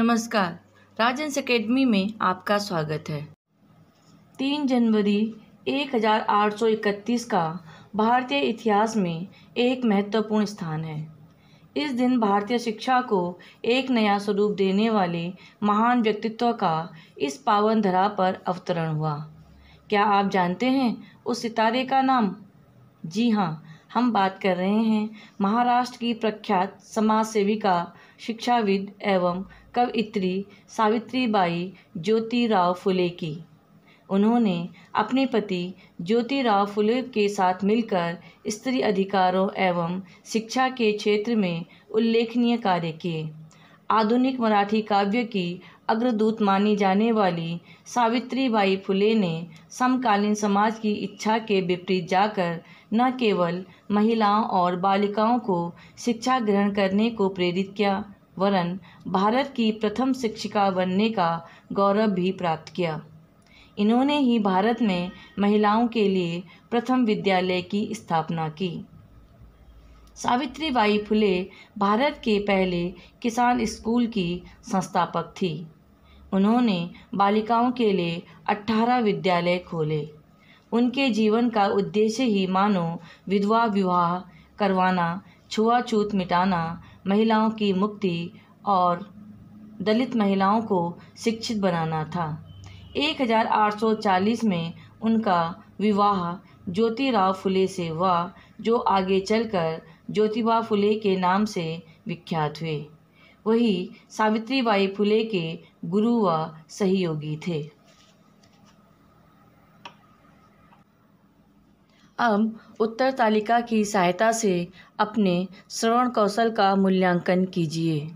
नमस्कार राजेंस एकेडमी में आपका स्वागत है तीन जनवरी 1831 का भारतीय इतिहास में एक महत्वपूर्ण स्थान है इस दिन भारतीय शिक्षा को एक नया स्वरूप देने वाले महान व्यक्तित्व का इस पावन धरा पर अवतरण हुआ क्या आप जानते हैं उस सितारे का नाम जी हाँ हम बात कर रहे हैं महाराष्ट्र की प्रख्यात समाज सेविका शिक्षाविद एवं कवयित्री सावित्रीबाई ज्योतिराव फुले की उन्होंने अपने पति ज्योतिराव फुले के साथ मिलकर स्त्री अधिकारों एवं शिक्षा के क्षेत्र में उल्लेखनीय कार्य किए आधुनिक मराठी काव्य की अग्रदूत मानी जाने वाली सावित्रीबाई फुले ने समकालीन समाज की इच्छा के विपरीत जाकर न केवल महिलाओं और बालिकाओं को शिक्षा ग्रहण करने को प्रेरित किया वरन भारत की प्रथम शिक्षिका बनने का गौरव भी प्राप्त किया इन्होंने ही भारत में महिलाओं के लिए प्रथम विद्यालय की स्थापना की सावित्रीबाई फुले भारत के पहले किसान स्कूल की संस्थापक थी उन्होंने बालिकाओं के लिए 18 विद्यालय खोले उनके जीवन का उद्देश्य ही मानो विधवा विवाह करवाना छुआछूत मिटाना महिलाओं की मुक्ति और दलित महिलाओं को शिक्षित बनाना था 1840 में उनका विवाह ज्योतिराव फुले से हुआ जो आगे चलकर ज्योतिबा फुले के नाम से विख्यात हुए वही सावित्रीबाई फुले के गुरु व सहयोगी थे अब उत्तर तालिका की सहायता से अपने श्रवण कौशल का मूल्यांकन कीजिए